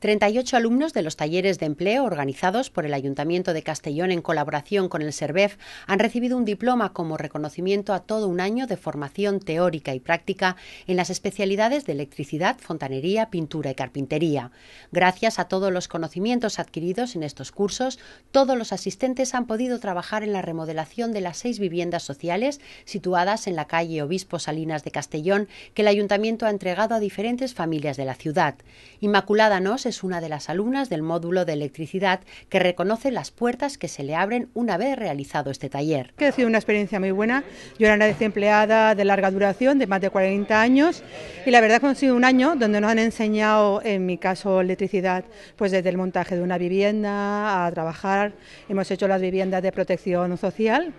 38 alumnos de los talleres de empleo organizados por el Ayuntamiento de Castellón en colaboración con el SERVEF han recibido un diploma como reconocimiento a todo un año de formación teórica y práctica en las especialidades de electricidad, fontanería, pintura y carpintería. Gracias a todos los conocimientos adquiridos en estos cursos, todos los asistentes han podido trabajar en la remodelación de las seis viviendas sociales situadas en la calle Obispo Salinas de Castellón que el Ayuntamiento ha entregado a diferentes familias de la ciudad. Inmaculada es una de las alumnas del módulo de electricidad que reconoce las puertas que se le abren una vez realizado este taller. Ha sido una experiencia muy buena. Yo era una desempleada de larga duración, de más de 40 años, y la verdad que ha sido un año donde nos han enseñado, en mi caso, electricidad, pues desde el montaje de una vivienda a trabajar. Hemos hecho las viviendas de protección social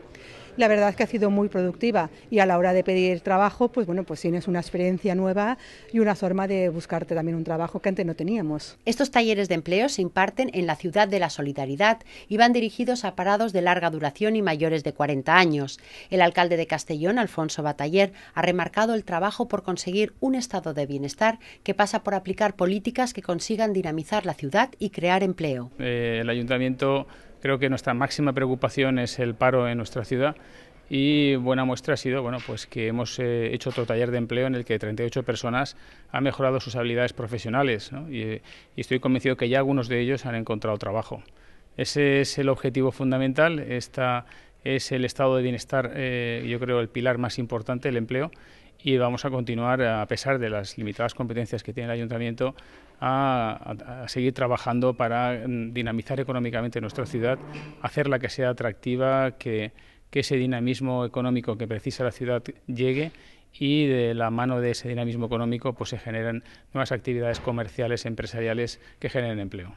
la verdad es que ha sido muy productiva y a la hora de pedir trabajo, pues bueno, pues tienes una experiencia nueva y una forma de buscarte también un trabajo que antes no teníamos. Estos talleres de empleo se imparten en la Ciudad de la Solidaridad y van dirigidos a parados de larga duración y mayores de 40 años. El alcalde de Castellón, Alfonso Bataller, ha remarcado el trabajo por conseguir un estado de bienestar que pasa por aplicar políticas que consigan dinamizar la ciudad y crear empleo. Eh, el ayuntamiento Creo que nuestra máxima preocupación es el paro en nuestra ciudad y buena muestra ha sido bueno, pues que hemos eh, hecho otro taller de empleo en el que 38 personas han mejorado sus habilidades profesionales y, y estoy convencido que ya algunos de ellos han encontrado trabajo. Ese es el objetivo fundamental, esta, es el estado de bienestar, eh, yo creo, el pilar más importante, el empleo, y vamos a continuar, a pesar de las limitadas competencias que tiene el ayuntamiento, a, seguir trabajando para mm, dinamizar económicamente nuestra ciudad, hacerla que sea atractiva, que, ese dinamismo económico que precisa la ciudad llegue y de la mano de ese dinamismo económico pues se generan nuevas actividades comerciales, empresariales que generen empleo.